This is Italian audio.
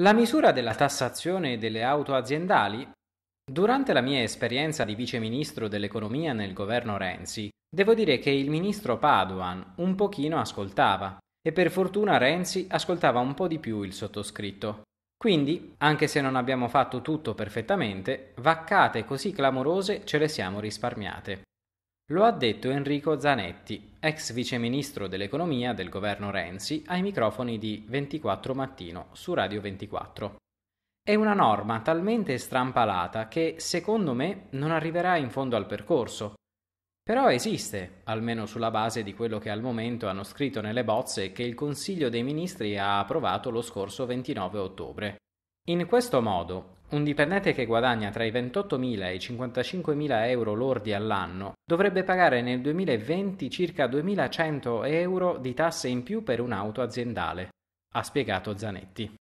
La misura della tassazione delle auto aziendali? Durante la mia esperienza di viceministro dell'economia nel governo Renzi, devo dire che il ministro Paduan un pochino ascoltava e per fortuna Renzi ascoltava un po' di più il sottoscritto. Quindi, anche se non abbiamo fatto tutto perfettamente, vaccate così clamorose ce le siamo risparmiate. Lo ha detto Enrico Zanetti, ex viceministro dell'economia del governo Renzi, ai microfoni di 24 Mattino su Radio 24. È una norma talmente strampalata che, secondo me, non arriverà in fondo al percorso. Però esiste, almeno sulla base di quello che al momento hanno scritto nelle bozze che il Consiglio dei Ministri ha approvato lo scorso 29 ottobre. In questo modo, un dipendente che guadagna tra i 28.000 e i 55.000 euro lordi all'anno dovrebbe pagare nel 2020 circa 2.100 euro di tasse in più per un'auto aziendale, ha spiegato Zanetti.